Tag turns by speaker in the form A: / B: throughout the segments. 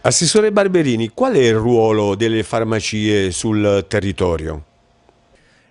A: Assessore Barberini, qual è il ruolo delle farmacie sul territorio?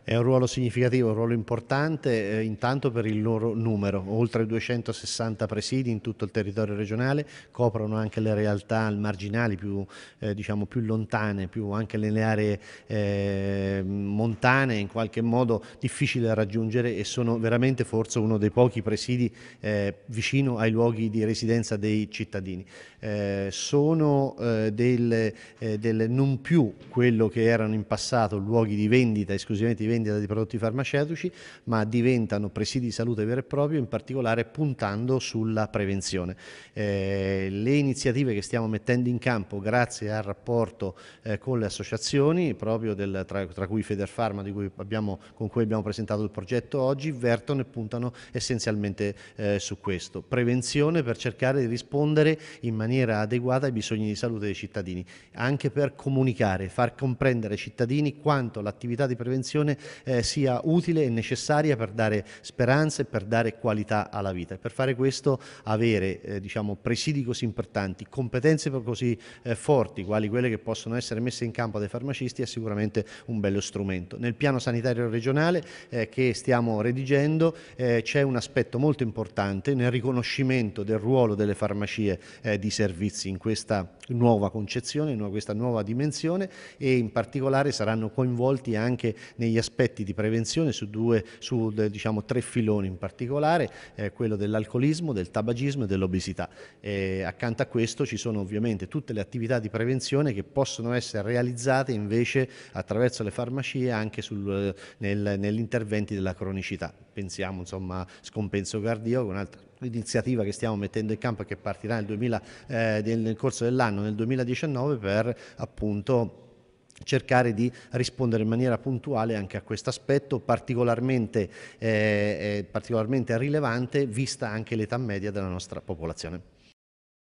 A: È un ruolo significativo, un ruolo importante eh, intanto per il loro numero, oltre 260 presidi in tutto il territorio regionale, coprono anche le realtà marginali più, eh, diciamo, più lontane, più anche nelle aree eh, montane in qualche modo difficili da raggiungere e sono veramente forse uno dei pochi presidi eh, vicino ai luoghi di residenza dei cittadini. Eh, sono eh, del, del non più quello che erano in passato luoghi di vendita, esclusivamente di vendita, vendita di prodotti farmaceutici, ma diventano presidi di salute vero e proprio, in particolare puntando sulla prevenzione. Eh, le iniziative che stiamo mettendo in campo grazie al rapporto eh, con le associazioni, proprio del, tra, tra, cui Federfarma cui abbiamo, con cui abbiamo presentato il progetto oggi, vertono e puntano essenzialmente eh, su questo. Prevenzione per cercare di rispondere in maniera adeguata ai bisogni di salute dei cittadini, anche per comunicare, far comprendere ai cittadini quanto l'attività di prevenzione eh, sia utile e necessaria per dare speranza e per dare qualità alla vita. E per fare questo avere eh, diciamo, presidi così importanti, competenze così eh, forti, quali quelle che possono essere messe in campo dai farmacisti, è sicuramente un bello strumento. Nel piano sanitario regionale eh, che stiamo redigendo eh, c'è un aspetto molto importante nel riconoscimento del ruolo delle farmacie eh, di servizi in questa nuova concezione, in questa nuova dimensione e in particolare saranno coinvolti anche negli aspetti aspetti di prevenzione su, due, su eh, diciamo, tre filoni in particolare, eh, quello dell'alcolismo, del tabagismo e dell'obesità. accanto a questo ci sono ovviamente tutte le attività di prevenzione che possono essere realizzate invece attraverso le farmacie anche sul, eh, nel, nell'intervento della cronicità. Pensiamo insomma scompenso cardiaco, un'altra iniziativa che stiamo mettendo in campo e che partirà nel, 2000, eh, nel corso dell'anno, nel 2019, per appunto cercare di rispondere in maniera puntuale anche a questo aspetto particolarmente, eh, eh particolarmente rilevante vista anche l'età media della nostra popolazione.